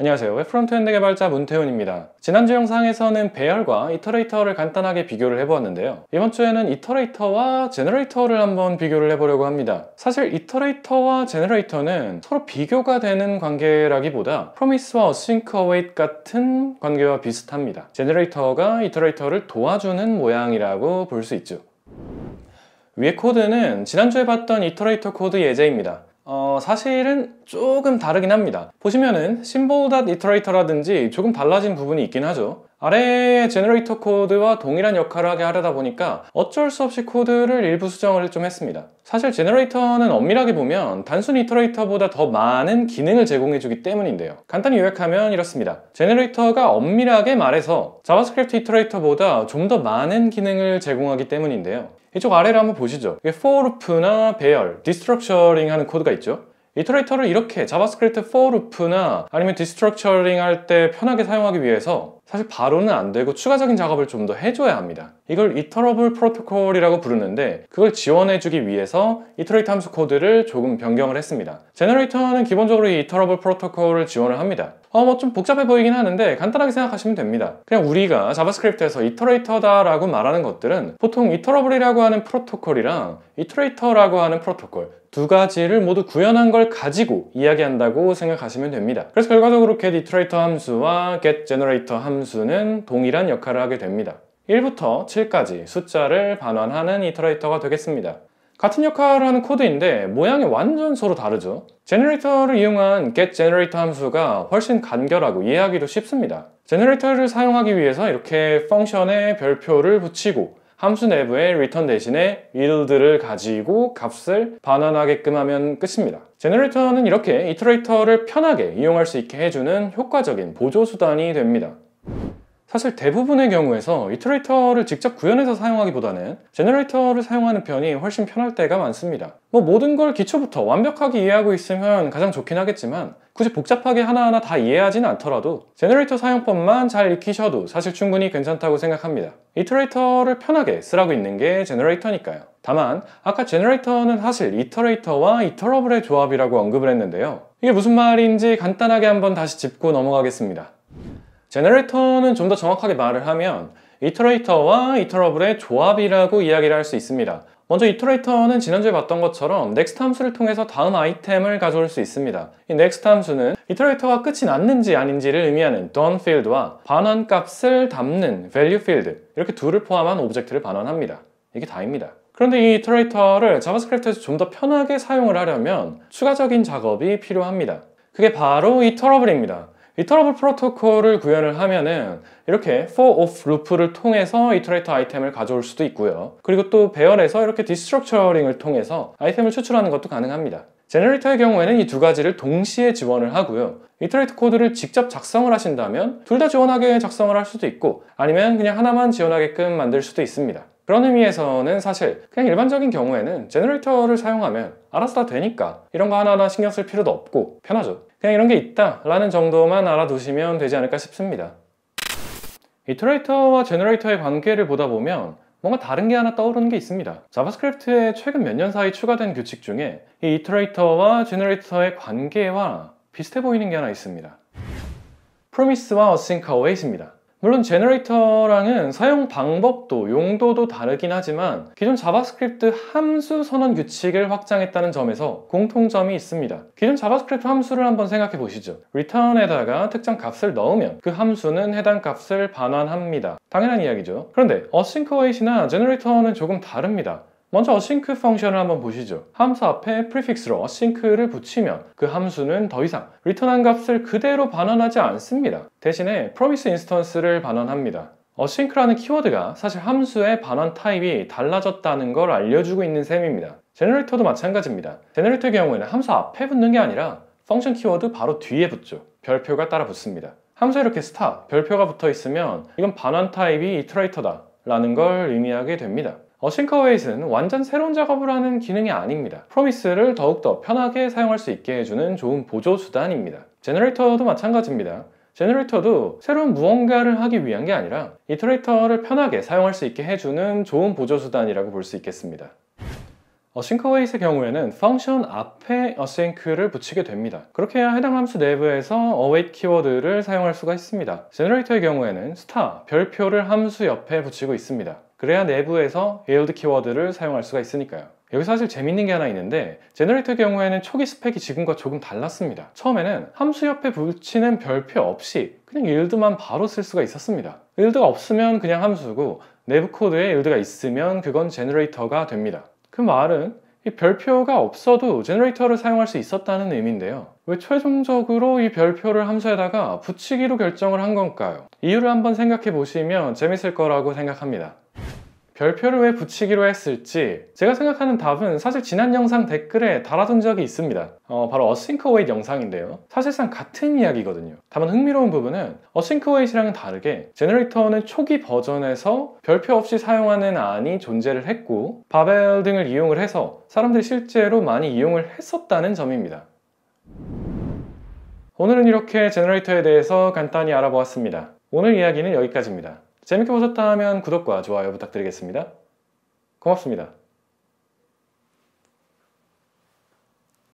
안녕하세요 웹프론트엔드 개발자 문태훈입니다 지난주 영상에서는 배열과 이터레이터를 간단하게 비교를 해보았는데요 이번 주에는 이터레이터와 제너레이터를 한번 비교를 해보려고 합니다 사실 이터레이터와 제너레이터는 서로 비교가 되는 관계라기보다 프로미스와 어싱크 어웨이 같은 관계와 비슷합니다 제너레이터가 이터레이터를 도와주는 모양이라고 볼 수 있죠 위에 코드는 지난주에 봤던 이터레이터 코드 예제입니다 어, 사실은 조금 다르긴 합니다 보시면은 symbol.iterator라든지 조금 달라진 부분이 있긴 하죠 아래의 제너레이터 코드와 동일한 역할을 하게 하려다 보니까 어쩔 수 없이 코드를 일부 수정을 좀 했습니다 사실 제너레이터는 엄밀하게 보면 단순 이터레이터보다 더 많은 기능을 제공해 주기 때문인데요 간단히 요약하면 이렇습니다 제너레이터가 엄밀하게 말해서 자바스크립트 이터레이터보다 좀 더 많은 기능을 제공하기 때문인데요 이쪽 아래를 한번 보시죠 이게 for 나 배열, 디스트럭처링 하는 코드가 있죠 이터레이터를 이렇게 자바스크립트 f 루프나 아니면 디스트럭처링 할 때 편하게 사용하기 위해서 사실 바로는 안 되고 추가적인 작업을 좀 더 해줘야 합니다 이걸 이터러블 프로토콜이라고 부르는데 그걸 지원해주기 위해서 이터레이터 함수 코드를 조금 변경을 했습니다 제너레이터는 기본적으로 이터러블 프로토콜을 지원을 합니다 어뭐좀 복잡해 보이긴 하는데 간단하게 생각하시면 됩니다. 그냥 우리가 자바스크립트에서 이터레이터다 라고 말하는 것들은 보통 이터러블이라고 하는 프로토콜이랑 이터레이터라고 하는 프로토콜 두 가지를 모두 구현한 걸 가지고 이야기한다고 생각하시면 됩니다. 그래서 결과적으로 get iterator 함수와 get generator 함수는 동일한 역할을 하게 됩니다. 1부터 7까지 숫자를 반환하는 이터레이터가 되겠습니다. 같은 역할을 하는 코드인데 모양이 완전 서로 다르죠 제너레이터를 이용한 getGenerator 함수가 훨씬 간결하고 이해하기도 쉽습니다 제너레이터를 사용하기 위해서 이렇게 펑션에 별표를 붙이고 함수 내부의 return 대신에 yield를 가지고 값을 반환하게끔 하면 끝입니다 제너레이터는 이렇게 이터레이터를 편하게 이용할 수 있게 해주는 효과적인 보조수단이 됩니다 사실 대부분의 경우에서 이터레이터를 직접 구현해서 사용하기보다는 제너레이터를 사용하는 편이 훨씬 편할 때가 많습니다. 뭐 모든 걸 기초부터 완벽하게 이해하고 있으면 가장 좋긴 하겠지만 굳이 복잡하게 하나하나 다 이해하진 않더라도 제너레이터 사용법만 잘 익히셔도 사실 충분히 괜찮다고 생각합니다. 이터레이터를 편하게 쓰라고 있는 게 제너레이터니까요. 다만 아까 제너레이터는 사실 이터레이터와 이터러블의 조합이라고 언급을 했는데요. 이게 무슨 말인지 간단하게 한번 다시 짚고 넘어가겠습니다. 제너레이터는 좀 더 정확하게 말을 하면 이터레이터와 이터러블의 조합이라고 이야기를 할 수 있습니다. 먼저 이터레이터는 지난주에 봤던 것처럼 넥스트 함수를 통해서 다음 아이템을 가져올 수 있습니다. 이 넥스트 함수는 이터레이터가 끝이 났는지 아닌지를 의미하는 done field와 반환 값을 담는 value field 이렇게 둘을 포함한 오브젝트를 반환합니다. 이게 다입니다. 그런데 이 이터레이터를 자바스크립트에서 좀 더 편하게 사용을 하려면 추가적인 작업이 필요합니다. 그게 바로 이터러블입니다. 이터러블 프로토콜을 구현을 하면은 이렇게 for of 루프를 통해서 이터레이터 아이템을 가져올 수도 있고요 그리고 또 배열에서 이렇게 디스트럭처링을 통해서 아이템을 추출하는 것도 가능합니다 제너레이터의 경우에는 이 두 가지를 동시에 지원을 하고요 이터레이터 코드를 직접 작성을 하신다면 둘 다 지원하게 작성을 할 수도 있고 아니면 그냥 하나만 지원하게끔 만들 수도 있습니다 그런 의미에서는 사실 그냥 일반적인 경우에는 제너레이터를 사용하면 알아서 다 되니까 이런 거 하나하나 신경 쓸 필요도 없고 편하죠 그냥 이런 게 있다 라는 정도만 알아두시면 되지 않을까 싶습니다 이터레이터와 제너레이터의 관계를 보다 보면 뭔가 다른 게 하나 떠오르는 게 있습니다 자바스크립트의 최근 몇 년 사이 추가된 규칙 중에 이 이터레이터와 제너레이터의 관계와 비슷해 보이는 게 하나 있습니다 프로미스와 어싱크 어웨이스입니다 물론 제너레이터랑은 사용 방법도 용도도 다르긴 하지만 기존 자바스크립트 함수 선언 규칙을 확장했다는 점에서 공통점이 있습니다. 기존 자바스크립트 함수를 한번 생각해 보시죠. return에다가 특정 값을 넣으면 그 함수는 해당 값을 반환합니다. 당연한 이야기죠. 그런데 어싱크 웨이시나 제너레이터는 조금 다릅니다. 먼저 싱크 펑션을 한번 보시죠. 함수 앞에 prefix로 싱크를 붙이면 그 함수는 더 이상 리턴한 값을 그대로 반환하지 않습니다. 대신에 promise 인스턴스를 반환합니다. 어싱크라는 키워드가 사실 함수의 반환 타입이 달라졌다는 걸 알려주고 있는 셈입니다. 제너레이터도 마찬가지입니다. 제너레이터의 경우에는 함수 앞에 붙는 게 아니라 펑션 키워드 바로 뒤에 붙죠. 별표가 따라 붙습니다. 함수에 이렇게 스타, 별표가 붙어 있으면 이건 반환 타입이 이트레이터다 라는 걸 의미하게 됩니다. 싱크웨이스는 완전 새로운 작업을 하는 기능이 아닙니다. 프로미스를 더욱더 편하게 사용할 수 있게 해주는 좋은 보조 수단입니다. 제너레이터도 마찬가지입니다. 제너레이터도 새로운 무언가를 하기 위한 게 아니라 이터레이터를 편하게 사용할 수 있게 해주는 좋은 보조 수단이라고 볼 수 있겠습니다. 어싱크웨이스의 경우에는 펑션 앞에 어싱크를 붙이게 됩니다. 그렇게 해야 해당 함수 내부에서 await 키워드를 사용할 수가 있습니다. 제너레이터의 경우에는 star, 별표를 함수 옆에 붙이고 있습니다. 그래야 내부에서 yield 키워드를 사용할 수가 있으니까요. 여기 사실 재밌는 게 하나 있는데 제너레이터의 경우에는 초기 스펙이 지금과 조금 달랐습니다. 처음에는 함수 옆에 붙이는 별표 없이 그냥 yield만 바로 쓸 수가 있었습니다. yield가 없으면 그냥 함수고 내부 코드에 yield가 있으면 그건 제너레이터가 됩니다. 그 말은 이 별표가 없어도 제너레이터를 사용할 수 있었다는 의미인데요. 왜 최종적으로 이 별표를 함수에다가 붙이기로 결정을 한 건가요? 이유를 한번 생각해 보시면 재밌을 거라고 생각합니다. 별표를 왜 붙이기로 했을지 제가 생각하는 답은 사실 지난 영상 댓글에 달아둔 적이 있습니다 어, 바로 어싱크 웨이 영상인데요 사실상 같은 이야기거든요 다만 흥미로운 부분은 어싱크 웨이트랑은 다르게 제너레이터는 초기 버전에서 별표 없이 사용하는 안이 존재를 했고 바벨 등을 이용을 해서 사람들이 실제로 많이 이용을 했었다는 점입니다 오늘은 이렇게 제너레이터에 대해서 간단히 알아보았습니다 오늘 이야기는 여기까지입니다 재밌게 보셨다면 구독과 좋아요 부탁드리겠습니다. 고맙습니다.